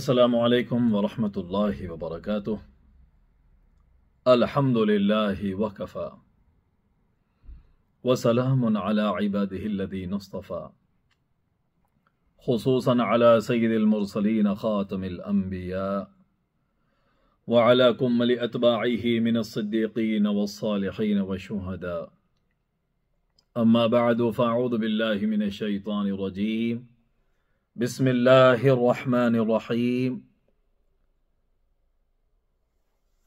السلام عليكم ورحمة الله وبركاته الحمد لله وكفى وسلام على عباده الذين اصطفى خصوصا على سيد المرسلين خاتم الأنبياء وعلى كمل أتباعه من الصديقين والصالحين والشهداء أما بعد فأعوذ بالله من الشيطان الرجيم بسم الله الرحمن الرحيم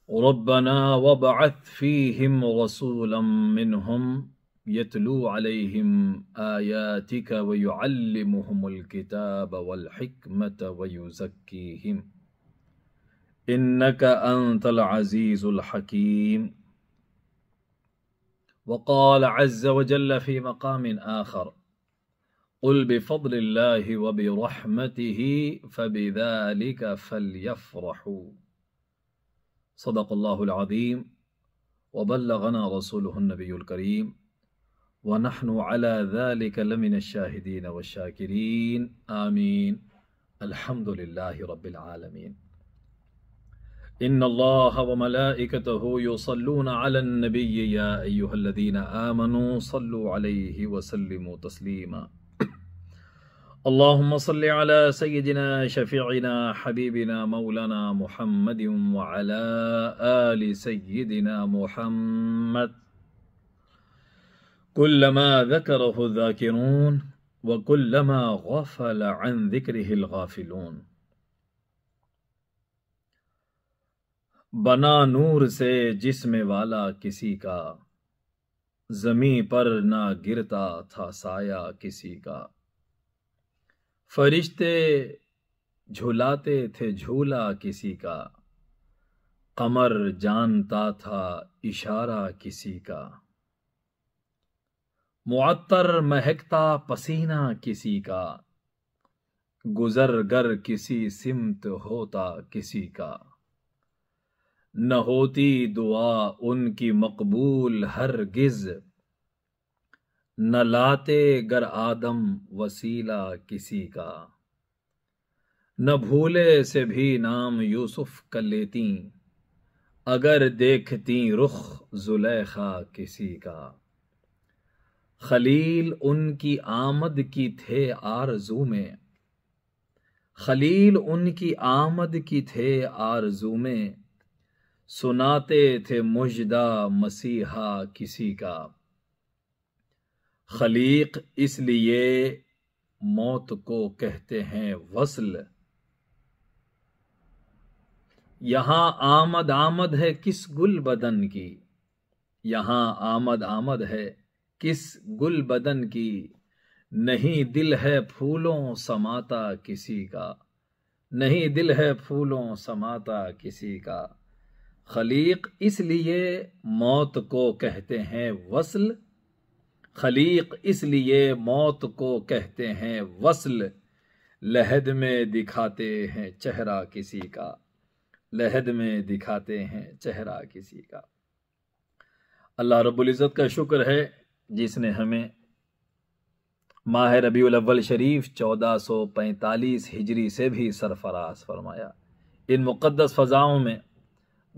ربنا وبعث فيهم رسولا منهم يتلو عليهم اياتك ويعلمهم الكتاب والحكمه ويزكيهم انك انت العزيز الحكيم وقال عز وجل في مقام اخر قل بفضل الله وبرحمته فبذلك فليفرحوا صدق الله العظيم وبلغنا رسوله النبي الكريم ونحن على ذلك لمن الشاهدين والشاكرين آمين الحمد لله رب العالمين إن الله وملائكته يصلون على النبي يا أيها الذين آمنوا صلوا عليه وسلموا تسليماً اللهم صل على سيدنا شفيعنا حبيبنا مولانا محمد وعلى آل سيدنا محمد كلما ذكره الذاكرون وكلما غفل عن ذكره الغافلون بنا نور سے جسم والا کسی کا زمیں پر نہ گرتا تھا سایہ کسی کا فرشتے جھولاتے تھے جھولا کسی کا قمر جانتا تھا اشارہ کسی کا معطر مہکتا پسینہ کسی کا گزر گر کسی سمت ہوتا کسی کا نہ ہوتی دعا ان کی مقبول ہرگز گز نہ لاتے گر آدم وسیلہ کسی کا نہ بھولے سے بھی نام یوسف کر لیتی اگر دیکھتی رخ زلیخا کسی کا خلیل ان کی آمد کی تھے آرزو میں خلیل ان کی آمد کی تھے آرزو میں سناتے تھے مجدہ مسیحا کسی کا خلیق اس لیے موت کو کہتے ہیں وصل یہاں آمد آمد ہے کس گل بدن کی یہاں آمد آمد ہے کس گل بدن کی نہیں دل ہے پھولوں سماتا کسی کا نہیں دل ہے پھولوں سماتا کسی کا خلیق اس لیے موت کو کہتے ہیں وصل خلیق اس لیے موت کو کہتے ہیں وصل لہد میں دکھاتے ہیں چہرہ کسی کا لہد میں دکھاتے ہیں چہرہ کسی کا اللہ رب العزت کا شکر ہے جس نے ہمیں ماہ ربیع الاول شریف چودہ سو پینتالیس ہجری سے بھی سرفراز فرمایا ان مقدس فضاؤں میں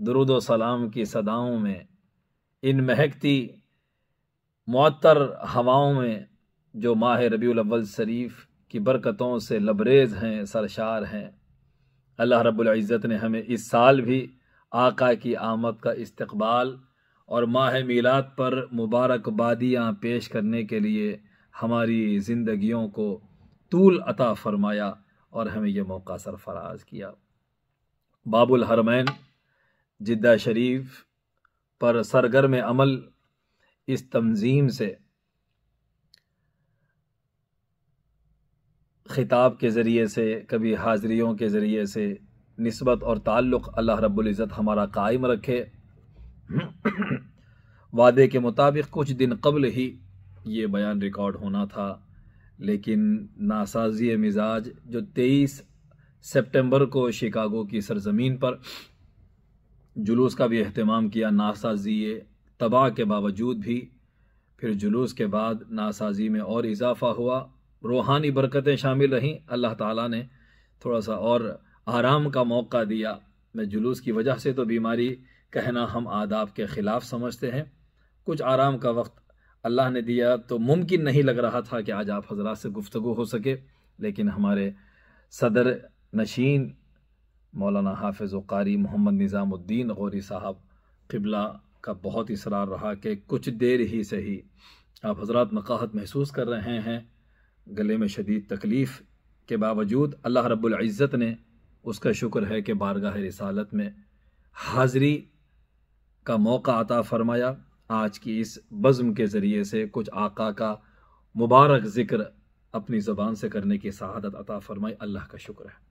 درود و سلام کی صداؤں میں ان مہکتی معطر ہواؤں میں جو ماہ ربیع الاول شریف کی برکتوں سے لبریز ہیں سرشار ہیں اللہ رب العزت نے ہمیں اس سال بھی آقا کی آمد کا استقبال اور ماہ میلاد پر مبارک بادیاں پیش کرنے کے لیے ہماری زندگیوں کو طول عطا فرمایا اور ہمیں یہ موقع سرفراز کیا باب الحرمین جدہ شریف پر سرگرم عمل اس تنظیم سے خطاب کے ذریعے سے کبھی حاضریوں کے ذریعے سے نسبت اور تعلق اللہ رب العزت ہمارا قائم رکھے وعدے کے مطابق کچھ دن قبل ہی یہ بیان ریکارڈ ہونا تھا لیکن ناسازی مزاج جو تیئیس سپٹمبر کو شکاگو کی سرزمین پر جلوس کا بھی اہتمام کیا ناسازی تباہ کے باوجود بھی پھر جلوس کے بعد ناسازی میں اور اضافہ ہوا روحانی برکتیں شامل رہیں اللہ تعالیٰ نے تھوڑا سا اور آرام کا موقع دیا میں جلوس کی وجہ سے تو بیماری کہنا ہم آداب کے خلاف سمجھتے ہیں کچھ آرام کا وقت اللہ نے دیا تو ممکن نہیں لگ رہا تھا کہ آج آپ حضرات سے گفتگو ہو سکے لیکن ہمارے صدر نشین مولانا حافظ و قاری محمد نظام الدین غوری صاحب قبلہ کا بہت اصرار رہا کہ کچھ دیر ہی سے ہی آپ حضرات مکاحت محسوس کر رہے ہیں گلے میں شدید تکلیف کے باوجود اللہ رب العزت نے اس کا شکر ہے کہ بارگاہ رسالت میں حاضری کا موقع عطا فرمایا آج کی اس بزم کے ذریعے سے کچھ آقا کا مبارک ذکر اپنی زبان سے کرنے کی سعادت عطا فرمائی اللہ کا شکر ہے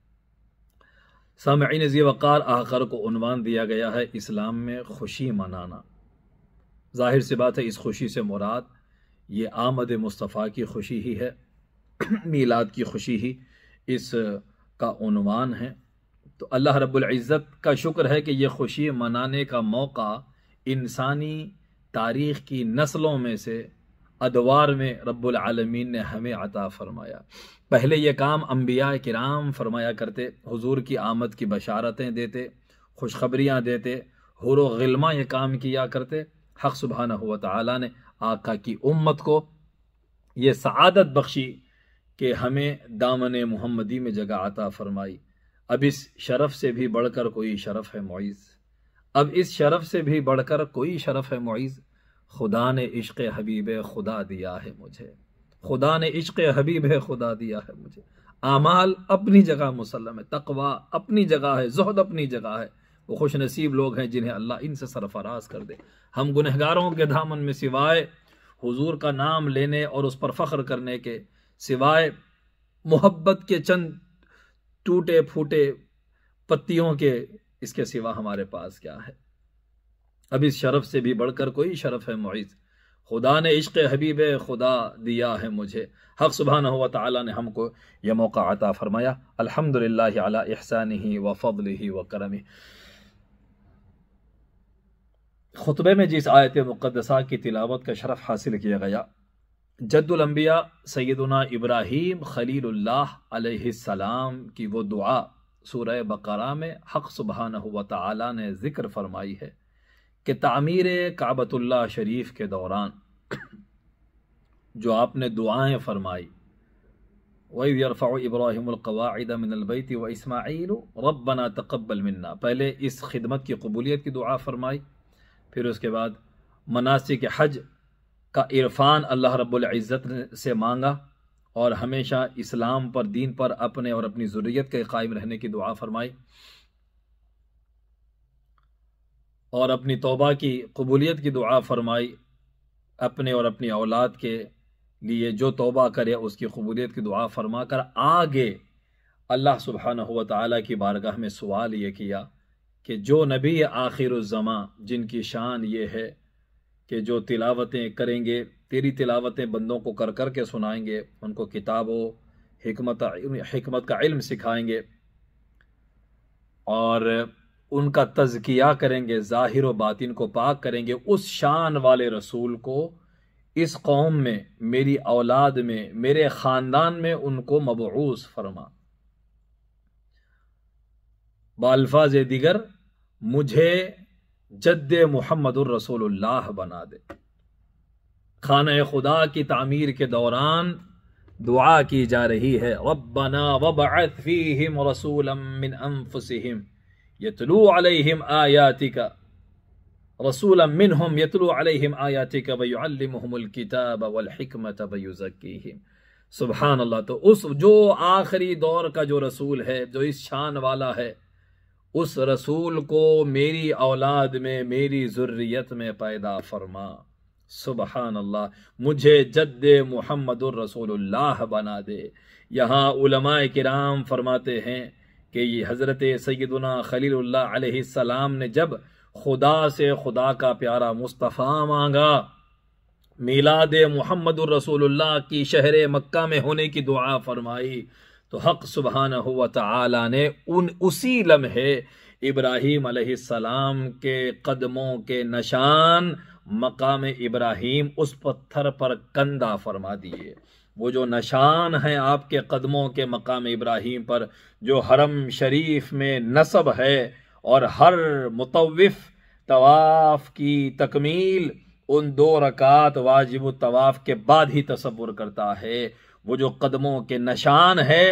سامعین ذی وقار آخر کو عنوان دیا گیا ہے اسلام میں خوشی منانا ظاہر سی بات ہے اس خوشی سے مراد یہ آمد مصطفیٰ کی خوشی ہی ہے میلاد کی خوشی ہی اس کا عنوان ہے تو اللہ رب العزت کا شکر ہے کہ یہ خوشی منانے کا موقع انسانی تاریخ کی نسلوں میں سے ادوار میں رب العالمین نے ہمیں عطا فرمایا پہلے یہ کام انبیاء کرام فرمایا کرتے حضور کی آمد کی بشارتیں دیتے خوشخبریاں دیتے حور و غلمہ یہ کام کیا کرتے حق سبحانہ و تعالی نے آقا کی امت کو یہ سعادت بخشی کہ ہمیں دامن محمدی میں جگہ عطا فرمائی اب اس شرف سے بھی بڑھ کر کوئی شرف ہے معیز اب اس شرف سے بھی بڑھ کر کوئی شرف ہے معیز خدا نے عشق حبیب خدا دیا ہے مجھے خدا نے عشق حبیب خدا دیا ہے مجھے اعمال اپنی جگہ مسلم ہے تقوا اپنی جگہ ہے زہد اپنی جگہ ہے وہ خوش نصیب لوگ ہیں جنہیں اللہ ان سے سرفراز کر دے ہم گنہگاروں کے دھامن میں سوائے حضور کا نام لینے اور اس پر فخر کرنے کے سوائے محبت کے چند ٹوٹے پھوٹے پتیوں کے اس کے سوا ہمارے پاس کیا ہے اب اس شرف سے بھی بڑھ کر کوئی شرف ہے معیز خدا نے عشق حبیب خدا دیا ہے مجھے حق سبحانہ و تعالی نے ہم کو یہ موقع عطا فرمایا الحمد للہ احسانہ احسان ہی و فضل ہی و کرم خطبے میں جس آیت مقدسہ کی تلاوت کا شرف حاصل کیا گیا جد الانبیاء سیدنا ابراہیم خلیل اللہ علیہ السلام کی وہ دعا سورہ بقرہ میں حق سبحانہ و تعالی نے ذکر فرمائی ہے کہ تعمیر کعبۃ اللہ شریف کے دوران جو آپ نے دعائیں فرمائی و ابراہیم القواعدہ من البئی تھی و اسماعیل و رب بنا تقبل منا پہلے اس خدمت کی قبولیت کی دعا فرمائی پھر اس کے بعد مناسب حج کا عرفان اللہ رب العزت سے مانگا اور ہمیشہ اسلام پر دین پر اپنے اور اپنی ضروریت کے قائم رہنے کی دعا فرمائی اور اپنی توبہ کی قبولیت کی دعا فرمائی اپنے اور اپنی اولاد کے لیے جو توبہ کرے اس کی قبولیت کی دعا فرما کر آگے اللہ سبحانہ و تعالیٰ کی بارگاہ میں سوال یہ کیا کہ جو نبی آخر الزماں جن کی شان یہ ہے کہ جو تلاوتیں کریں گے تیری تلاوتیں بندوں کو کر کر کے سنائیں گے ان کو کتاب و حکمت حکمت کا علم سکھائیں گے اور ان کا تزکیہ کریں گے ظاہر و باطن کو پاک کریں گے اس شان والے رسول کو اس قوم میں میری اولاد میں میرے خاندان میں ان کو مبعوث فرما بالفاظ دیگر مجھے جد محمد الرسول اللہ بنا دے خانہ خدا کی تعمیر کے دوران دعا کی جا رہی ہے ربنا وبعث فیہم رسولا من انفسہم یتلو علیہم آیاتکا رسولا منہم یتلو علیہم آیاتکا ویعلمہم الکتاب والحکمت ویزکیہم سبحان اللہ تو اس جو آخری دور کا جو رسول ہے جو اس شان والا ہے اس رسول کو میری اولاد میں میری ذریت میں پیدا فرما سبحان اللہ مجھے جد محمد الرسول اللہ بنا دے یہاں علماء کرام فرماتے ہیں کہ یہ حضرت سیدنا خلیل اللہ علیہ السلام نے جب خدا سے خدا کا پیارا مصطفیٰ مانگا میلاد محمد الرسول اللہ کی شہر مکہ میں ہونے کی دعا فرمائی تو حق سبحانہ نے ان اسی لمحے ابراہیم علیہ السلام کے قدموں کے نشان مقام ابراہیم اس پتھر پر کندہ فرما دیے وہ جو نشان ہیں آپ کے قدموں کے مقام ابراہیم پر جو حرم شریف میں نصب ہے اور ہر متوف طواف کی تکمیل ان دو رکعت واجب و طواف کے بعد ہی تصور کرتا ہے وہ جو قدموں کے نشان ہے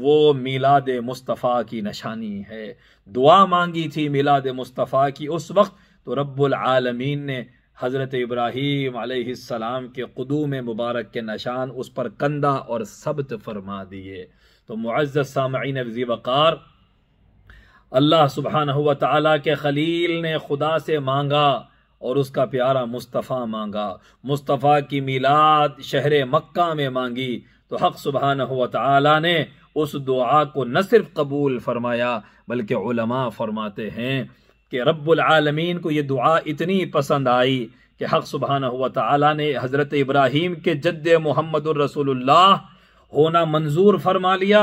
وہ میلاد مصطفیٰ کی نشانی ہے دعا مانگی تھی میلاد مصطفیٰ کی اس وقت تو رب العالمین نے حضرت ابراہیم علیہ السلام کے قدوم مبارک کے نشان اس پر کندہ اور ثبت فرما دیے تو معزز سامعین ذی وقار اللہ سبحانہ تعالیٰ کے خلیل نے خدا سے مانگا اور اس کا پیارا مصطفیٰ مانگا مصطفیٰ کی میلاد شہر مکہ میں مانگی تو حق سبحانہ و تعالیٰ نے اس دعا کو نہ صرف قبول فرمایا بلکہ علماء فرماتے ہیں کہ رب العالمین کو یہ دعا اتنی پسند آئی کہ حق سبحانہ ہوا تعالیٰ نے حضرت ابراہیم کے جد محمد الرسول اللہ ہونا منظور فرما لیا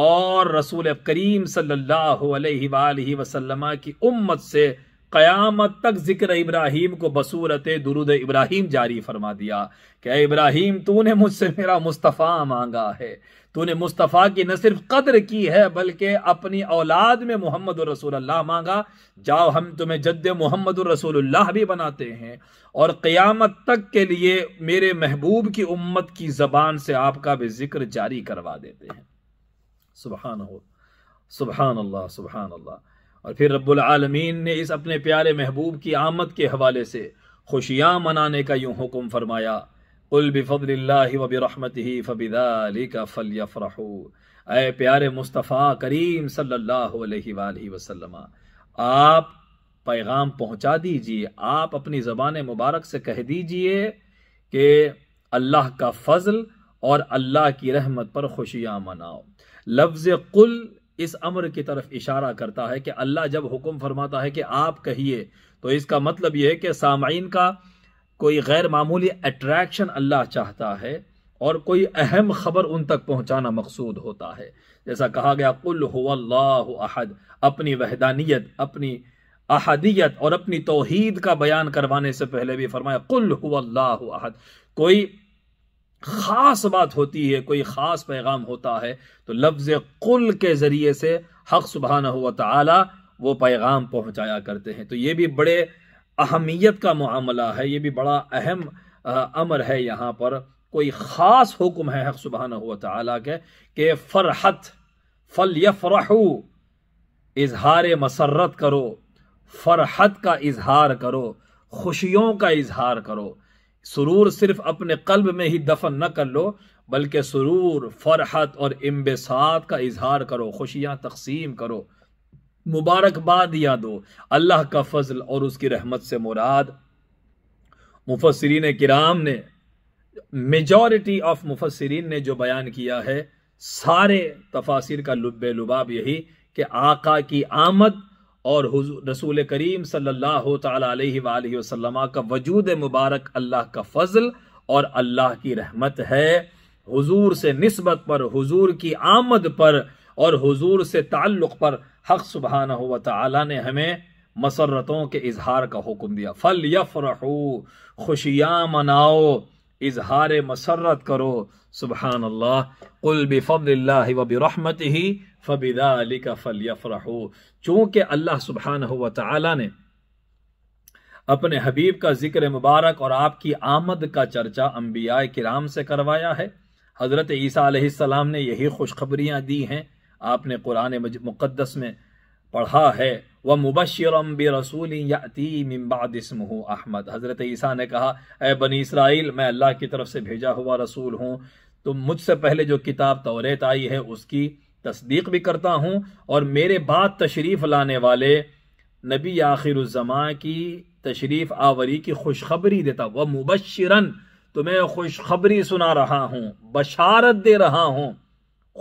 اور رسول کریم صلی اللہ علیہ وآلہ وسلم کی امت سے قیامت تک ذکر ابراہیم کو بصورت درود ابراہیم جاری فرما دیا کہ ابراہیم تو نے مجھ سے میرا مصطفیٰ مانگا ہے تو نے مصطفیٰ کی نہ صرف قدر کی ہے بلکہ اپنی اولاد میں محمد الرسول اللہ مانگا جاؤ ہم تمہیں جد محمد الرسول اللہ بھی بناتے ہیں اور قیامت تک کے لیے میرے محبوب کی امت کی زبان سے آپ کا بھی ذکر جاری کروا دیتے ہیں سبحان ہو سبحان اللہ سبحان اللہ اور پھر رب العالمین نے اس اپنے پیارے محبوب کی آمد کے حوالے سے خوشیاں منانے کا یوں حکم فرمایا قل بفضل اللہ و برحمتہ فبذالک فلیفرحو اے پیارے مصطفیٰ کریم صلی اللہ علیہ وآلہ وسلم آپ پیغام پہنچا دیجئے آپ اپنی زبان مبارک سے کہہ دیجئے کہ اللہ کا فضل اور اللہ کی رحمت پر خوشیاں مناؤ لفظ قل اس امر کی طرف اشارہ کرتا ہے کہ اللہ جب حکم فرماتا ہے کہ آپ کہیے تو اس کا مطلب یہ ہے کہ سامعین کا کوئی غیر معمولی اٹریکشن اللہ چاہتا ہے اور کوئی اہم خبر ان تک پہنچانا مقصود ہوتا ہے جیسا کہا گیا قل ہو اللہ احد اپنی وحدانیت اپنی احدیت اور اپنی توحید کا بیان کروانے سے پہلے بھی فرمایا قل اللہ احد کوئی خاص بات ہوتی ہے کوئی خاص پیغام ہوتا ہے تو لفظ قل کے ذریعے سے حق سبحانہ ہوا تعالی وہ پیغام پہنچایا کرتے ہیں تو یہ بھی بڑے اہمیت کا معاملہ ہے یہ بھی بڑا اہم امر ہے یہاں پر کوئی خاص حکم ہے حق سبحانہ ہوا تعالیٰ کے کہ فرحت فل اظہار مسرت کرو فرحت کا اظہار کرو خوشیوں کا اظہار کرو سرور صرف اپنے قلب میں ہی دفن نہ کر لو بلکہ سرور فرحت اور امبسات کا اظہار کرو خوشیاں تقسیم کرو یا دو اللہ کا فضل اور اس کی رحمت سے مراد مفسرین کرام نے میجورٹی آف مفسرین نے جو بیان کیا ہے سارے تفاصر کا لب لباب یہی کہ آقا کی آمد اور حضور رسول کریم صلی اللہ تعالیٰ علیہ وآلہ وسلم کا وجود مبارک اللہ کا فضل اور اللہ کی رحمت ہے حضور سے نسبت پر حضور کی آمد پر اور حضور سے تعلق پر حق سبحانہ وتعالی و نے ہمیں مسرتوں کے اظہار کا حکم دیا فل خُشِيَا رحو خوشیاں مناؤ اظہار مسرت کرو سبحان اللہ قل بفضل اللہ و فبذالک فلیفرحو چونکہ اللہ سبحانہ و تعالی نے اپنے حبیب کا ذکر مبارک اور آپ کی آمد کا چرچا انبیاء کرام سے کروایا ہے حضرت عیسیٰ علیہ السلام نے یہی خوشخبریاں دی ہیں آپ نے قرآن مقدس میں پڑھا ہے وہ مبشرم بے رسول یاتیم بادم احمد حضرت عیسیٰ نے کہا اے بنی اسرائیل میں اللہ کی طرف سے بھیجا ہوا رسول ہوں تو مجھ سے پہلے جو کتاب توریت آئی ہے اس کی تصدیق بھی کرتا ہوں اور میرے بعد تشریف لانے والے نبی آخر الزماں کی تشریف آوری کی خوشخبری دیتا وہ مبشرن تمہیں خوشخبری سنا رہا ہوں بشارت دے رہا ہوں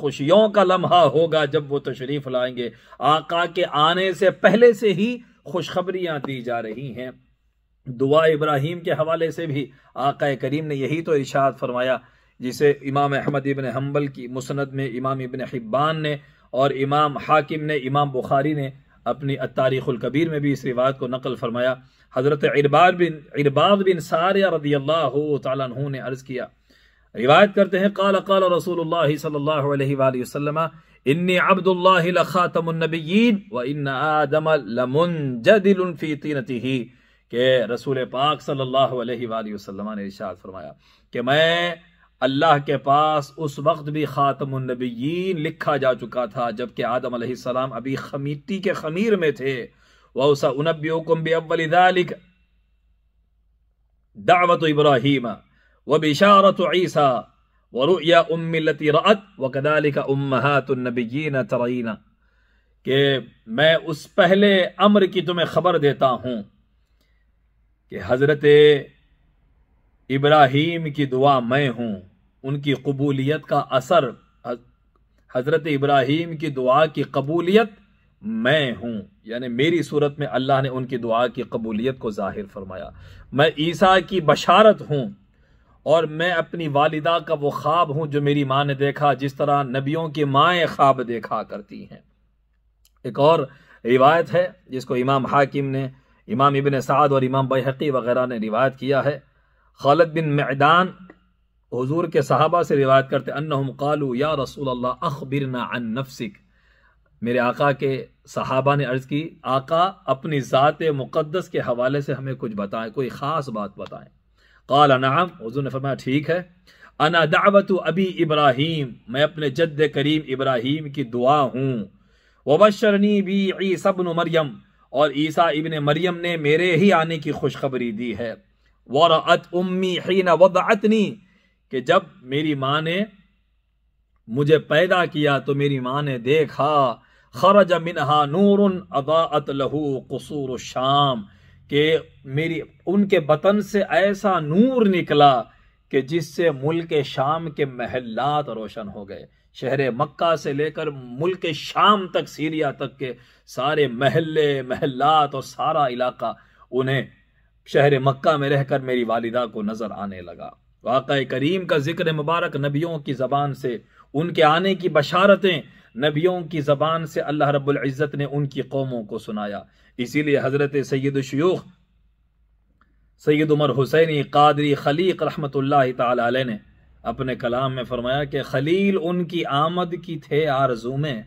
خوشیوں کا لمحہ ہوگا جب وہ تشریف لائیں گے آقا کے آنے سے پہلے سے ہی خوشخبریاں دی جا رہی ہیں دعا ابراہیم کے حوالے سے بھی آقا کریم نے یہی تو ارشاد فرمایا جسے امام احمد ابن حنبل کی مسند میں امام ابن حبان نے اور امام حاکم نے امام بخاری نے اپنی التاریخ تاریخ القبیر میں بھی اس روایت کو نقل فرمایا حضرت عرباد بن عرباد بن ساریہ رضی اللہ تعالیٰ عنہ نے عرض کیا روایت کرتے ہیں قال قال رسول اللہ صلی اللہ علیہ وآلہ وسلم انی عبد اللہ لخاتم النبیین و ان آدم لمنجدل فی طینتہی کہ رسول پاک صلی اللہ علیہ وآلہ وسلم نے ارشاد فرمایا کہ میں اللہ کے پاس اس وقت بھی خاتم النبیین لکھا جا چکا تھا جبکہ آدم علیہ السلام ابھی خمیتی کے خمیر میں تھے وَأُسَا أُنَبِّئُكُمْ بِأَوَّلِ ذَلِكَ دَعْوَةُ إِبْرَاهِيمَ وہ بھی شارت و عیسیٰ و رویہ املتی رعت و کہ میں اس پہلے امر کی تمہیں خبر دیتا ہوں کہ حضرت ابراہیم کی دعا میں ہوں ان کی قبولیت کا اثر حضرت ابراہیم کی دعا کی قبولیت میں ہوں یعنی میری صورت میں اللہ نے ان کی دعا کی قبولیت کو ظاہر فرمایا میں عیسیٰ کی بشارت ہوں اور میں اپنی والدہ کا وہ خواب ہوں جو میری ماں نے دیکھا جس طرح نبیوں کی مائیں خواب دیکھا کرتی ہیں ایک اور روایت ہے جس کو امام حاکم نے امام ابن سعد اور امام بحقی وغیرہ نے روایت کیا ہے خالد بن معدان حضور کے صحابہ سے روایت کرتے انہم قالو یا رسول اللہ اخبرنا عن نفسک میرے آقا کے صحابہ نے عرض کی آقا اپنی ذات مقدس کے حوالے سے ہمیں کچھ بتائیں کوئی خاص بات بتائیں قال نعم حضور نے فرمایا ٹھیک ہے انا دعوت ابی ابراہیم میں اپنے جد کریم ابراہیم کی دعا ہوں وبشرنی بی عیسی ابن مریم اور عیسیٰ ابن مریم نے میرے ہی آنے کی خوشخبری دی ہے ورعت امی حین وضعتنی کہ جب میری ماں نے مجھے پیدا کیا تو میری ماں نے دیکھا خرج منہا نور اضاعت لہو قصور الشام شام کہ میری ان کے بطن سے ایسا نور نکلا کہ جس سے ملک شام کے محلات روشن ہو گئے شہر مکہ سے لے کر ملک شام تک سیریا تک کے سارے محلے محلات اور سارا علاقہ انہیں شہر مکہ میں رہ کر میری والدہ کو نظر آنے لگا واقع کریم کا ذکر مبارک نبیوں کی زبان سے ان کے آنے کی بشارتیں نبیوں کی زبان سے اللہ رب العزت نے ان کی قوموں کو سنایا اسی لیے حضرت سید شیوخ سید عمر حسینی قادری خلیق رحمت اللہ تعالیٰ علیہ نے اپنے کلام میں فرمایا کہ خلیل ان کی آمد کی تھے آرزو میں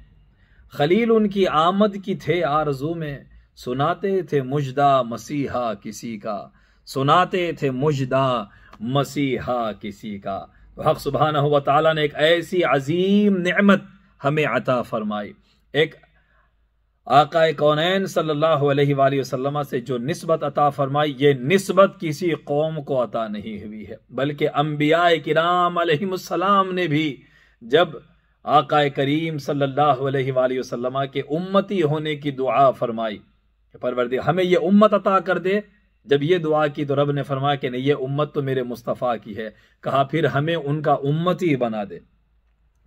خلیل ان کی آمد کی تھے آرزو میں سناتے تھے مجدہ مسیحا کسی کا سناتے تھے مجدہ مسیحا کسی کا حق سبحانہ وتعالی تعالیٰ نے ایک ایسی عظیم نعمت ہمیں عطا فرمائی ایک آقا کونین صلی اللہ علیہ وآلہ وسلم سے جو نسبت عطا فرمائی یہ نسبت کسی قوم کو عطا نہیں ہوئی ہے بلکہ انبیاء کرام علیہ السلام نے بھی جب آقا کریم صلی اللہ علیہ وآلہ وسلم کے امتی ہونے کی دعا فرمائی کہ پروردی ہمیں یہ امت عطا کر دے جب یہ دعا کی تو رب نے فرمایا کہ نہیں یہ امت تو میرے مصطفیٰ کی ہے کہا پھر ہمیں ان کا امتی بنا دے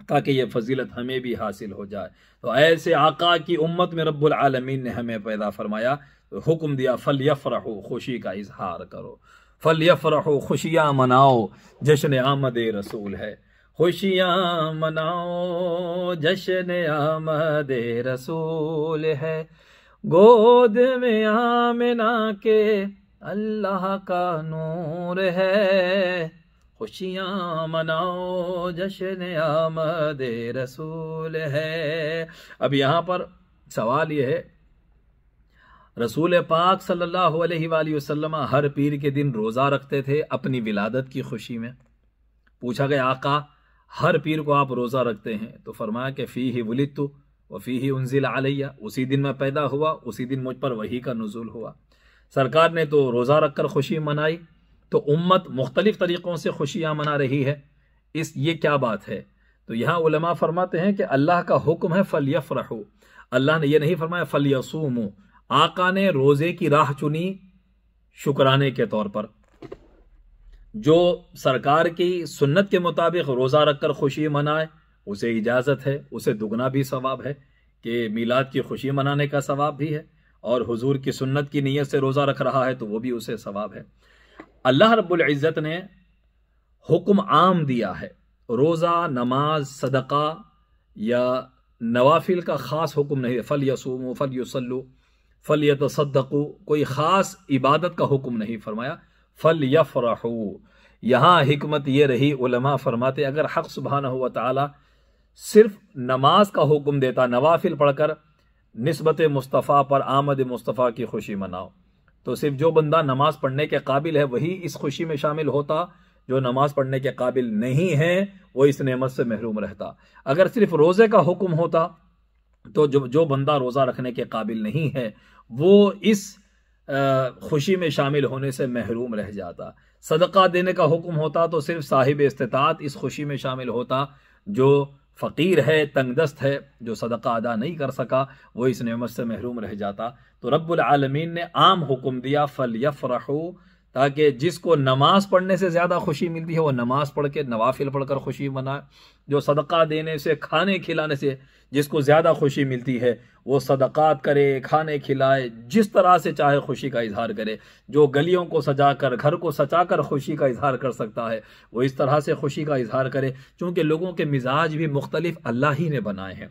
تاکہ یہ فضیلت ہمیں بھی حاصل ہو جائے تو ایسے آقا کی امت میں رب العالمین نے ہمیں پیدا فرمایا تو حکم دیا فل یفرحو خوشی کا اظہار کرو فل یفرحو خوشیاں مناؤ جشن آمد رسول ہے خوشیاں مناؤ جشن آمد رسول ہے گود میں آمنا کے اللہ کا نور ہے خوشیاں مناؤ جشن آمد رسول ہے اب یہاں پر سوال یہ ہے رسول پاک صلی اللہ علیہ وآلہ وسلم ہر پیر کے دن روزہ رکھتے تھے اپنی ولادت کی خوشی میں پوچھا گیا آقا ہر پیر کو آپ روزہ رکھتے ہیں تو فرمایا کہ فی ہی ولید تو فی ہی انزل علیہ اسی دن میں پیدا ہوا اسی دن مجھ پر وہی کا نزول ہوا سرکار نے تو روزہ رکھ کر خوشی منائی تو امت مختلف طریقوں سے خوشیاں منا رہی ہے اس یہ کیا بات ہے تو یہاں علماء فرماتے ہیں کہ اللہ کا حکم ہے فلیف رہو اللہ نے یہ نہیں فرمایا فلیسوم آقا نے روزے کی راہ چنی شکرانے کے طور پر جو سرکار کی سنت کے مطابق روزہ رکھ کر خوشی منائے اسے اجازت ہے اسے دگنا بھی ثواب ہے کہ میلاد کی خوشی منانے کا ثواب بھی ہے اور حضور کی سنت کی نیت سے روزہ رکھ رہا ہے تو وہ بھی اسے ثواب ہے اللہ رب العزت نے حکم عام دیا ہے روزہ نماز صدقہ یا نوافل کا خاص حکم نہیں فل یسوم و فل یوسلو فل یتصدقو کوئی خاص عبادت کا حکم نہیں فرمایا فل یفرحو یہاں حکمت یہ رہی علماء فرماتے اگر حق سبحانہ ہوا تعالی صرف نماز کا حکم دیتا نوافل پڑھ کر نسبت مصطفیٰ پر آمد مصطفیٰ کی خوشی مناؤ تو صرف جو بندہ نماز پڑھنے کے قابل ہے وہی اس خوشی میں شامل ہوتا جو نماز پڑھنے کے قابل نہیں ہے وہ اس نعمت سے محروم رہتا اگر صرف روزے کا حکم ہوتا تو جو بندہ روزہ رکھنے کے قابل نہیں ہے وہ اس خوشی میں شامل ہونے سے محروم رہ جاتا صدقہ دینے کا حکم ہوتا تو صرف صاحب استطاعت اس خوشی میں شامل ہوتا جو فقیر ہے تنگ دست ہے جو صدقہ ادا نہیں کر سکا وہ اس نعمت سے محروم رہ جاتا تو رب العالمین نے عام حکم دیا فلیف تاکہ جس کو نماز پڑھنے سے زیادہ خوشی ملتی ہے وہ نماز پڑھ کے نوافل پڑھ کر خوشی منائے جو صدقہ دینے سے کھانے کھلانے سے جس کو زیادہ خوشی ملتی ہے وہ صدقات کرے کھانے کھلائے جس طرح سے چاہے خوشی کا اظہار کرے جو گلیوں کو سجا کر گھر کو سجا کر خوشی کا اظہار کر سکتا ہے وہ اس طرح سے خوشی کا اظہار کرے چونکہ لوگوں کے مزاج بھی مختلف اللہ ہی نے بنائے ہیں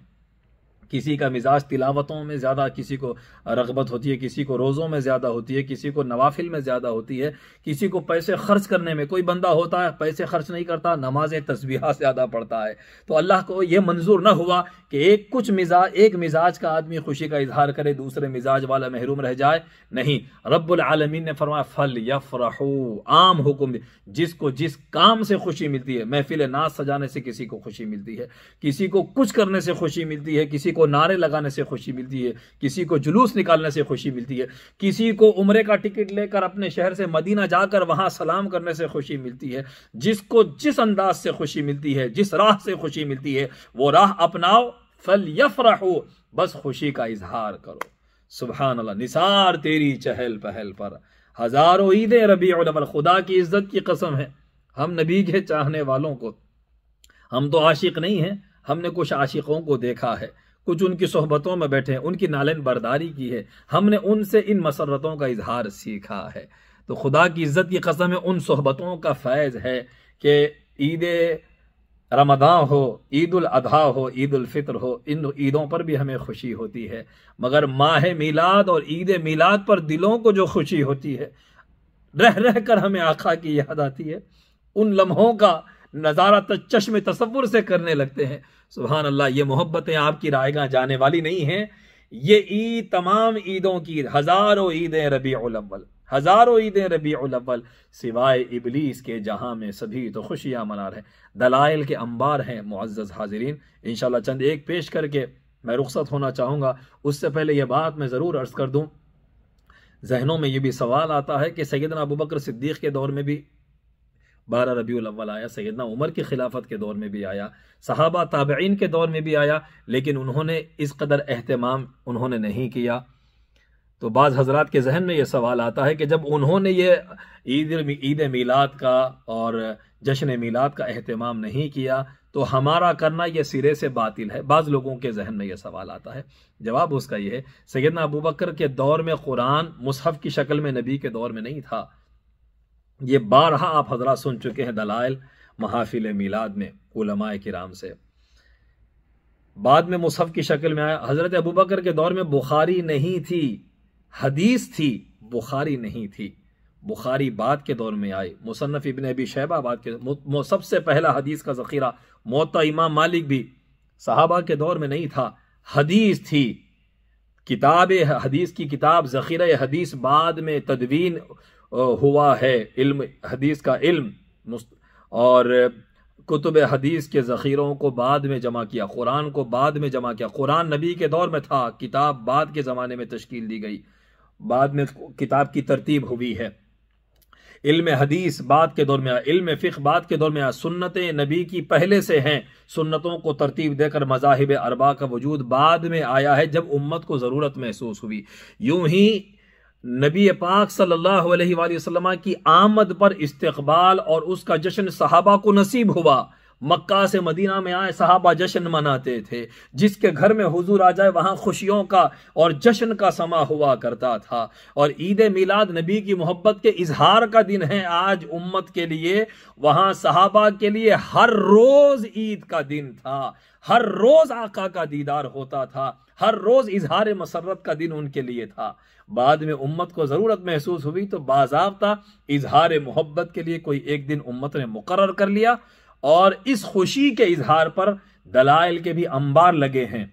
کسی کا مزاج تلاوتوں میں زیادہ کسی کو رغبت ہوتی ہے کسی کو روزوں میں زیادہ ہوتی ہے کسی کو نوافل میں زیادہ ہوتی ہے کسی کو پیسے خرچ کرنے میں کوئی بندہ ہوتا ہے پیسے خرچ نہیں کرتا نماز تصویہات زیادہ پڑتا ہے تو اللہ کو یہ منظور نہ ہوا کہ ایک کچھ مزاج ایک مزاج کا آدمی خوشی کا اظہار کرے دوسرے مزاج والا محروم رہ جائے نہیں رب العالمین نے فرمایا فل یفرحو عام حکم جس کو جس کام سے خوشی ملتی ہے محفل ناز سجانے سے کسی کو خوشی ملتی ہے کسی کو کچھ کرنے سے خوشی ملتی ہے کسی کو کو نعرے لگانے سے خوشی ملتی ہے کسی کو جلوس نکالنے سے خوشی ملتی ہے کسی کو عمرے کا ٹکٹ لے کر اپنے شہر سے مدینہ جا کر وہاں سلام کرنے سے خوشی ملتی ہے جس کو جس انداز سے خوشی ملتی ہے جس راہ سے خوشی ملتی ہے وہ راہ اپناؤ فَلْيَفْرَحُ بس خوشی کا اظہار کرو سبحان اللہ نثار تیری چہل پہل پر ہزاروں عیدیں ربیع الاول خدا کی عزت کی قسم ہے ہم نبی کے چاہنے والوں کو ہم تو عاشق نہیں ہیں ہم نے کچھ عاشقوں کو دیکھا ہے کچھ ان کی صحبتوں میں بیٹھے ہیں ان کی نالین برداری کی ہے ہم نے ان سے ان مسرتوں کا اظہار سیکھا ہے تو خدا کی عزت کی قسم میں ان صحبتوں کا فیض ہے کہ عید رمضان ہو عید الاضحیٰ ہو عید الفطر ہو ان عیدوں پر بھی ہمیں خوشی ہوتی ہے مگر ماہ میلاد اور عید میلاد پر دلوں کو جو خوشی ہوتی ہے رہ رہ کر ہمیں آقا کی یاد آتی ہے ان لمحوں کا نظارہ چشم تصور سے کرنے لگتے ہیں سبحان اللہ یہ محبتیں آپ کی رائے گاہ جانے والی نہیں ہیں یہ عید تمام عیدوں کی ہزاروں عیدیں ربیع الاول ہزاروں عیدیں ربیع الاول سوائے ابلیس کے جہاں میں سبھی تو خوشیاں رہے ہیں دلائل کے انبار ہیں معزز حاضرین انشاءاللہ چند ایک پیش کر کے میں رخصت ہونا چاہوں گا اس سے پہلے یہ بات میں ضرور عرض کر دوں ذہنوں میں یہ بھی سوال آتا ہے کہ سیدنا ابو بکر صدیق کے دور میں بھی بارہ ربیع الاول آیا سیدنا عمر کی خلافت کے دور میں بھی آیا صحابہ تابعین کے دور میں بھی آیا لیکن انہوں نے اس قدر اہتمام انہوں نے نہیں کیا تو بعض حضرات کے ذہن میں یہ سوال آتا ہے کہ جب انہوں نے یہ عید عید میلاد کا اور جشن میلاد کا اہتمام نہیں کیا تو ہمارا کرنا یہ سرے سے باطل ہے بعض لوگوں کے ذہن میں یہ سوال آتا ہے جواب اس کا یہ ہے سیدنا ابو بکر کے دور میں قرآن مصحف کی شکل میں نبی کے دور میں نہیں تھا یہ بارہا آپ حضرات سن چکے ہیں دلائل محافل میلاد میں علماء کرام سے بعد میں مصحف کی شکل میں آیا حضرت ابوبکر کے دور میں بخاری نہیں تھی حدیث تھی بخاری نہیں تھی بخاری بعد کے دور میں آئی مصنف ابن ابی شہبہ بعد کے سب سے پہلا حدیث کا ذخیرہ موتا امام مالک بھی صحابہ کے دور میں نہیں تھا حدیث تھی کتاب حدیث کی کتاب ذخیرہ حدیث بعد میں تدوین ہوا ہے علم حدیث کا علم اور کتب حدیث کے ذخیروں کو بعد میں جمع کیا قرآن کو بعد میں جمع کیا قرآن نبی کے دور میں تھا کتاب بعد کے زمانے میں تشکیل دی گئی بعد میں کتاب کی ترتیب ہوئی ہے علم حدیث بعد کے دور میں آیا علم فقہ بعد کے دور میں آیا سنتیں نبی کی پہلے سے ہیں سنتوں کو ترتیب دے کر مذاہب اربا کا وجود بعد میں آیا ہے جب امت کو ضرورت محسوس ہوئی یوں ہی نبی پاک صلی اللہ علیہ وآلہ وسلم کی آمد پر استقبال اور اس کا جشن صحابہ کو نصیب ہوا مکہ سے مدینہ میں آئے صحابہ جشن مناتے تھے جس کے گھر میں حضور آ جائے وہاں خوشیوں کا اور جشن کا سما ہوا کرتا تھا اور عید میلاد نبی کی محبت کے اظہار کا دن ہے آج امت کے لیے وہاں صحابہ کے لیے ہر روز عید کا دن تھا ہر روز آقا کا دیدار ہوتا تھا ہر روز اظہار مسرت کا دن ان کے لیے تھا بعد میں امت کو ضرورت محسوس ہوئی تو باضابطہ اظہار محبت کے لیے کوئی ایک دن امت نے مقرر کر لیا اور اس خوشی کے اظہار پر دلائل کے بھی انبار لگے ہیں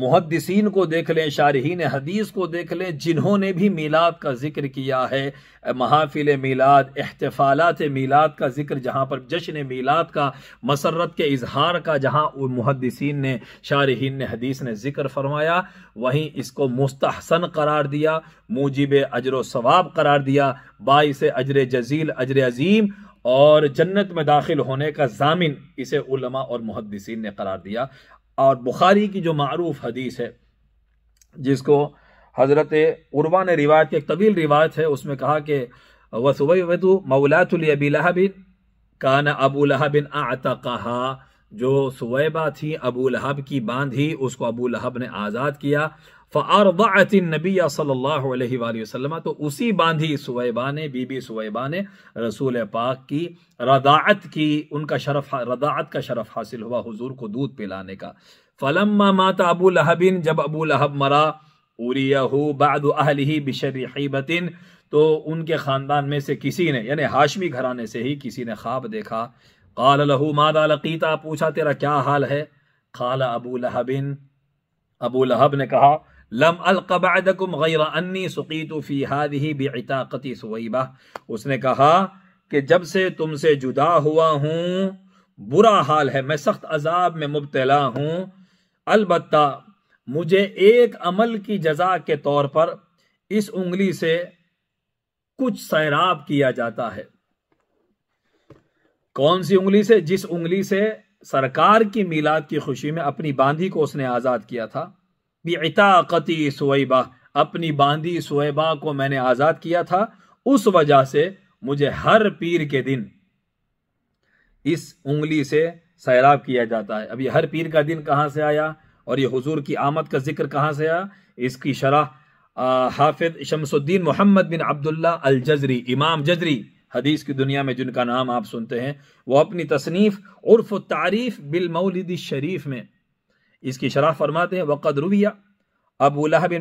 محدثین کو دیکھ لیں شارحین حدیث کو دیکھ لیں جنہوں نے بھی میلاد کا ذکر کیا ہے محافل میلاد احتفالات میلاد کا ذکر جہاں پر جشن میلاد کا مسرت کے اظہار کا جہاں محدثین نے شارحین نے حدیث نے ذکر فرمایا وہیں اس کو مستحسن قرار دیا موجب اجر و ثواب قرار دیا باعث اجر جزیل اجر عظیم اور جنت میں داخل ہونے کا ضامن اسے علماء اور محدثین نے قرار دیا اور بخاری کی جو معروف حدیث ہے جس کو حضرت عروا نے روایت کی ایک طویل روایت ہے اس میں کہا کہ وصب مَوْلَاتُ لِيَبِي لَحَبِن کَانَ ابو الہبن آتا جو سویبہ تھی ابو لہب کی باندھی اس کو ابو لہب نے آزاد کیا فارضعت النبی نبی صلی اللہ علیہ وآلہ وسلم تو اسی باندھی سویبہ نے بی بی سویبہ نے رسول پاک کی رضاعت کی ان کا شرف رضاعت کا شرف حاصل ہوا حضور کو دودھ پلانے کا فلما مات ابو لہب جب ابو لہب مرا اوریہو بعد اہلہ بشر حیبت بشری تو ان کے خاندان میں سے کسی نے یعنی ہاشمی گھرانے سے ہی کسی نے خواب دیکھا قال لہو مادا لقیتا پوچھا تیرا کیا حال ہے قال ابو لہبن ابو لہب نے کہا لم الق بعدکم غیر ہی سویبہ اس نے کہا کہ جب سے تم سے جدا ہوا ہوں برا حال ہے میں سخت عذاب میں مبتلا ہوں البتہ مجھے ایک عمل کی جزا کے طور پر اس انگلی سے کچھ سیراب کیا جاتا ہے کون سی انگلی سے جس انگلی سے سرکار کی میلاد کی خوشی میں اپنی باندھی کو اس نے آزاد کیا تھا بعتاقتی سویبہ اپنی باندھی سویبہ کو میں نے آزاد کیا تھا اس وجہ سے مجھے ہر پیر کے دن اس انگلی سے سیراب کیا جاتا ہے اب یہ ہر پیر کا دن کہاں سے آیا اور یہ حضور کی آمد کا ذکر کہاں سے آیا اس کی شرح حافظ شمس الدین محمد بن عبداللہ الجزری امام جزری حدیث کی دنیا میں جن کا نام آپ سنتے ہیں وہ اپنی تصنیف عرف و تعریف بالمولد شریف میں اس کی شرح فرماتے ہیں وقد رویہ ابو لہب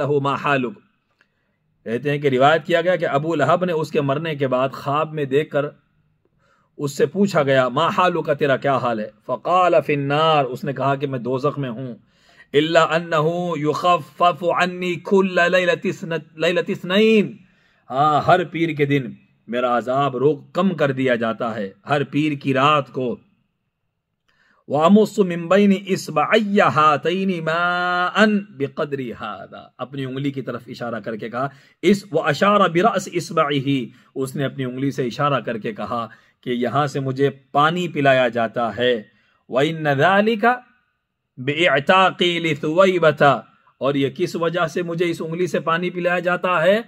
له ما حالک کہتے ہیں کہ روایت کیا گیا کہ ابو لہب نے اس کے مرنے کے بعد خواب میں دیکھ کر اس سے پوچھا گیا ماہالوک کا تیرا کیا حال ہے فقال النار اس نے کہا کہ میں دوزخ میں ہوں اللہ ہاں ہر پیر کے دن میرا عذاب روک کم کر دیا جاتا ہے ہر پیر کی رات کو اپنی انگلی کی طرف اشارہ کر کے کہا اس و اشارہ إِسْبَعِهِ اس اس نے اپنی انگلی سے اشارہ کر کے کہا کہ یہاں سے مجھے پانی پلایا جاتا ہے لِثُوَيْبَتَ اور یہ کس وجہ سے مجھے اس انگلی سے پانی پلایا جاتا ہے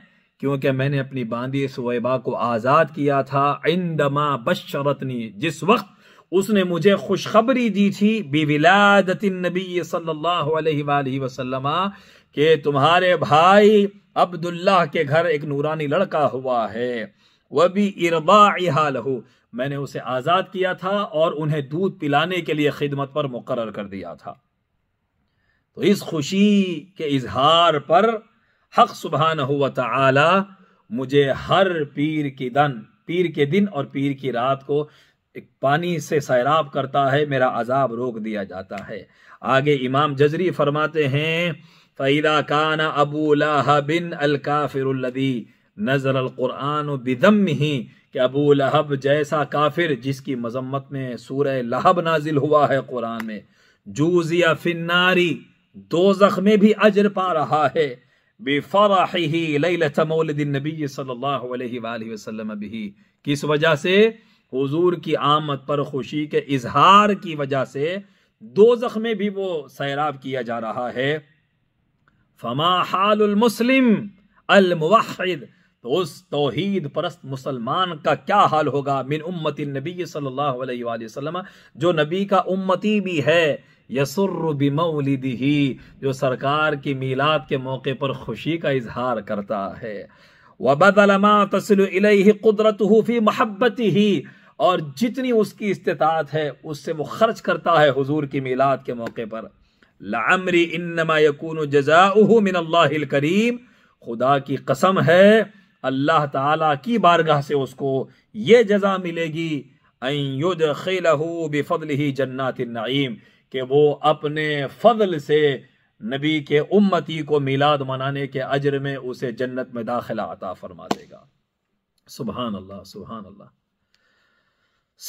کیونکہ میں نے اپنی باندی سویبا کو آزاد کیا تھا عندما بشرتنی جس وقت اس نے مجھے خوشخبری دی تھی بی ولادت النبی صلی اللہ علیہ وآلہ وسلم کہ تمہارے بھائی عبداللہ کے گھر ایک نورانی لڑکا ہوا ہے وہ بھی اربا لہو میں نے اسے آزاد کیا تھا اور انہیں دودھ پلانے کے لیے خدمت پر مقرر کر دیا تھا تو اس خوشی کے اظہار پر حق سبحانہ و تعالی مجھے ہر پیر کی دن پیر کے دن اور پیر کی رات کو ایک پانی سے سیراب کرتا ہے میرا عذاب روک دیا جاتا ہے آگے امام جزری فرماتے ہیں فعدہ کان ابو الحبن الکافرالدی نظر القرآن و بدم ہی کہ ابو لہب جیسا کافر جس کی مذمت میں سورہ لہب نازل ہوا ہے قرآن میں جوزیا یا فناری دوزخ میں بھی اجر پا رہا ہے بِفَرَحِهِ لَيْلَةَ مَوْلِدِ النَّبِيِّ صلی اللہ علیہ وآلہ وسلم بِهِ کس وجہ سے حضور کی آمد پر خوشی کے اظہار کی وجہ سے دوزخ میں بھی وہ سیراب کیا جا رہا ہے فَمَا حَالُ الْمُسْلِمِ الْمُوَحِّدِ تو اس توحید پرست مسلمان کا کیا حال ہوگا من امت النبی صلی اللہ علیہ وآلہ وسلم جو نبی کا امتی بھی ہے یسر بمولدہ جو سرکار کی میلاد کے موقع پر خوشی کا اظہار کرتا ہے قدرته فی ہی اور جتنی اس کی استطاعت ہے اس سے وہ خرچ کرتا ہے حضور کی میلاد کے موقع پر لعمری انما یکون جزاؤہ من اللہ الکریم خدا کی قسم ہے اللہ تعالی کی بارگاہ سے اس کو یہ جزا ملے گی ان یدخلہ بفضلہ جنات النعیم کہ وہ اپنے فضل سے نبی کے امتی کو میلاد منانے کے اجر میں اسے جنت میں داخلہ عطا فرما دے گا سبحان اللہ سبحان اللہ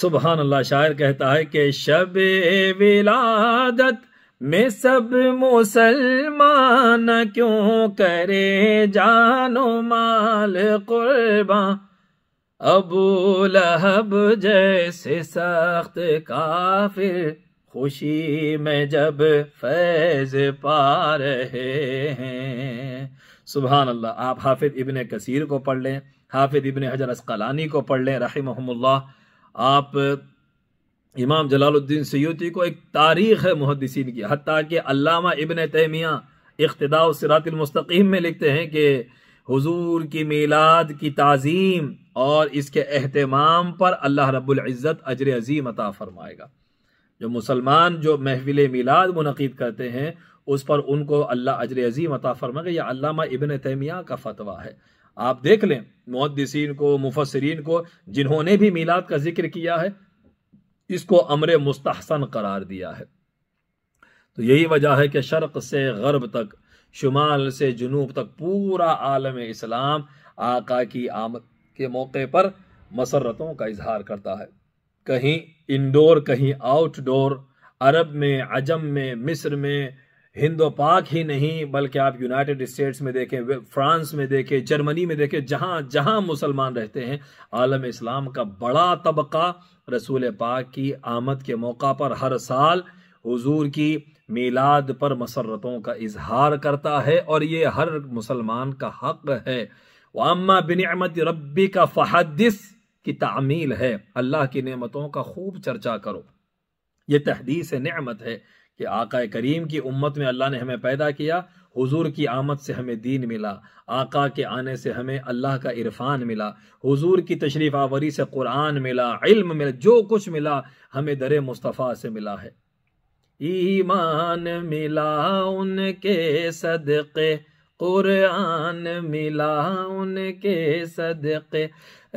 سبحان اللہ شاعر کہتا ہے کہ شب ولادت میں سب مسلمان کیوں کرے جان و مال ابو لہب جیسے سخت کافر خوشی میں جب فیض پا رہے ہیں سبحان اللہ آپ حافظ ابن کثیر کو پڑھ لیں حافظ ابن حجر اسقلانی کو پڑھ لیں رحمہ اللہ آپ امام جلال الدین سیوتی کو ایک تاریخ ہے محدثین کی حتیٰ کہ علامہ ابن تیمیہ اقتداء سرات المستقیم میں لکھتے ہیں کہ حضور کی میلاد کی تعظیم اور اس کے اہتمام پر اللہ رب العزت اجر عظیم عطا فرمائے گا جو مسلمان جو محول میلاد منعقد کرتے ہیں اس پر ان کو اللہ اجر عظیم عطا فرما کہ یہ علامہ ابن تیمیہ کا فتویٰ ہے آپ دیکھ لیں محدثین کو مفسرین کو جنہوں نے بھی میلاد کا ذکر کیا ہے اس کو امر مستحسن قرار دیا ہے تو یہی وجہ ہے کہ شرق سے غرب تک شمال سے جنوب تک پورا عالم اسلام آقا کی آمد کے موقع پر مسرتوں کا اظہار کرتا ہے کہیں انڈور کہیں آؤٹ ڈور عرب میں عجم میں مصر میں ہند و پاک ہی نہیں بلکہ آپ یونائٹڈ اسٹیٹس میں دیکھیں فرانس میں دیکھیں جرمنی میں دیکھیں جہاں جہاں مسلمان رہتے ہیں عالم اسلام کا بڑا طبقہ رسول پاک کی آمد کے موقع پر ہر سال حضور کی میلاد پر مسرتوں کا اظہار کرتا ہے اور یہ ہر مسلمان کا حق ہے وَأَمَّا بِنِعْمَةِ رَبِّكَ فَحَدِّثِ کی تعمیل ہے اللہ کی نعمتوں کا خوب چرچا کرو یہ تحدیث نعمت ہے کہ آقا کریم کی امت میں اللہ نے ہمیں پیدا کیا حضور کی آمد سے ہمیں دین ملا آقا کے آنے سے ہمیں اللہ کا عرفان ملا حضور کی تشریف آوری سے قرآن ملا علم ملا جو کچھ ملا ہمیں در مصطفیٰ سے ملا ہے ایمان ملا ان کے صدقے قرآن ملا ان کے صدقے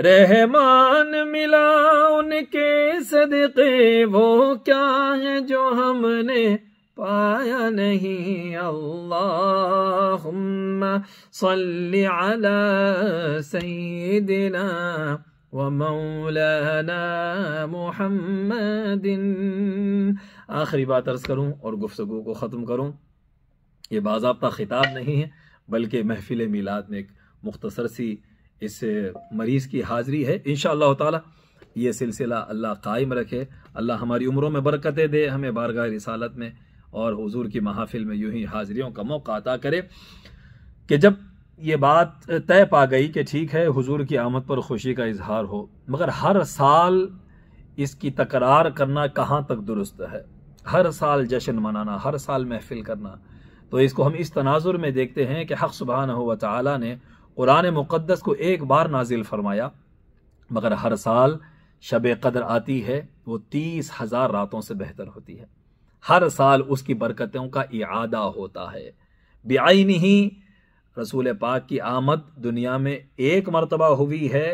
رحمان ملا ان کے صدقے وہ کیا ہے جو ہم نے پایا نہیں اللہم صلی سیدنا و مولانا محمد آخری بات عرض کروں اور گفتگو کو ختم کروں یہ باضابطہ خطاب نہیں ہے بلکہ محفل میلاد میں ایک مختصر سی اس مریض کی حاضری ہے انشاءاللہ تعالی اللہ یہ سلسلہ اللہ قائم رکھے اللہ ہماری عمروں میں برکتیں دے ہمیں بارگاہ رسالت میں اور حضور کی محافل میں یوں ہی حاضریوں کا موقع عطا کرے کہ جب یہ بات طے پا گئی کہ ٹھیک ہے حضور کی آمد پر خوشی کا اظہار ہو مگر ہر سال اس کی تکرار کرنا کہاں تک درست ہے ہر سال جشن منانا ہر سال محفل کرنا تو اس کو ہم اس تناظر میں دیکھتے ہیں کہ حق سبحانہ و تعالیٰ نے قرآن مقدس کو ایک بار نازل فرمایا مگر ہر سال شب قدر آتی ہے وہ تیس ہزار راتوں سے بہتر ہوتی ہے ہر سال اس کی برکتوں کا اعادہ ہوتا ہے بیائی نہیں رسول پاک کی آمد دنیا میں ایک مرتبہ ہوئی ہے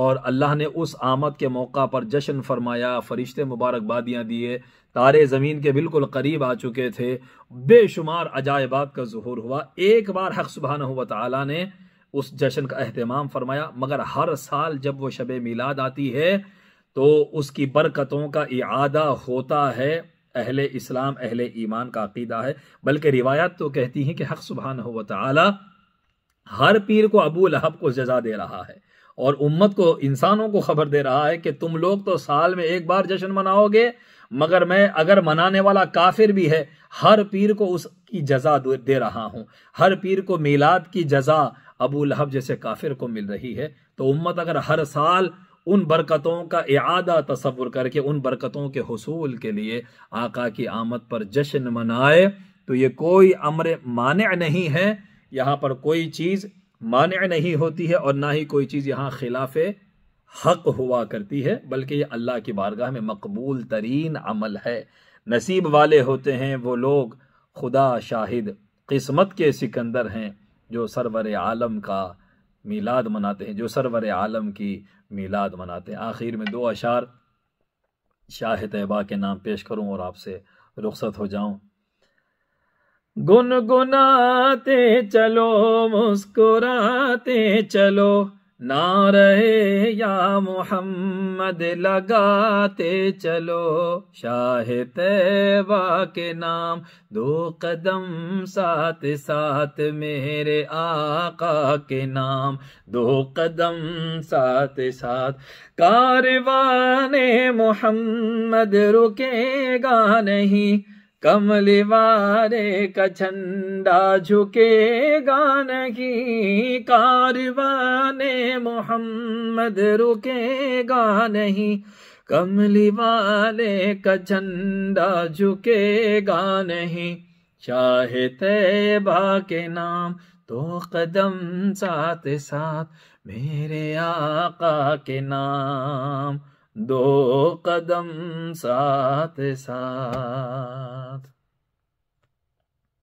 اور اللہ نے اس آمد کے موقع پر جشن فرمایا مبارک مبارکبادیاں دیے تارے زمین کے بالکل قریب آ چکے تھے بے شمار عجائبات کا ظہور ہوا ایک بار حق سبحانہ و تعالیٰ نے اس جشن کا اہتمام فرمایا مگر ہر سال جب وہ شب میلاد آتی ہے تو اس کی برکتوں کا اعادہ ہوتا ہے اہل اسلام اہل ایمان کا عقیدہ ہے بلکہ روایت تو کہتی ہیں کہ حق سبحان تعلیٰ ہر پیر کو ابو لہب کو جزا دے رہا ہے اور امت کو انسانوں کو خبر دے رہا ہے کہ تم لوگ تو سال میں ایک بار جشن مناؤ گے مگر میں اگر منانے والا کافر بھی ہے ہر پیر کو اس کی جزا دے رہا ہوں ہر پیر کو میلاد کی جزا ابو لہب جیسے کافر کو مل رہی ہے تو امت اگر ہر سال ان برکتوں کا اعادہ تصور کر کے ان برکتوں کے حصول کے لیے آقا کی آمد پر جشن منائے تو یہ کوئی امر مانع نہیں ہے یہاں پر کوئی چیز مانع نہیں ہوتی ہے اور نہ ہی کوئی چیز یہاں خلاف حق ہوا کرتی ہے بلکہ یہ اللہ کی بارگاہ میں مقبول ترین عمل ہے نصیب والے ہوتے ہیں وہ لوگ خدا شاہد قسمت کے سکندر ہیں جو سرور عالم کا میلاد مناتے ہیں جو سرور عالم کی میلاد مناتے ہیں آخر میں دو اشعار شاہ طیبہ کے نام پیش کروں اور آپ سے رخصت ہو جاؤں گنگناتے چلو مسکراتے چلو رہے یا محمد لگاتے چلو شاہ تیبہ کے نام دو قدم ساتھ ساتھ میرے آقا کے نام دو قدم ساتھ ساتھ کاروان محمد رکے گا نہیں کملی وارے کا جھنڈا جھکے گا نہیں کاروان محمد رکے گا نہیں کملی والے کا جھنڈا جھکے نہیں شاہ تے کے نام تو قدم ساتھ ساتھ میرے آقا کے نام دو قدم ساتھ ساتھ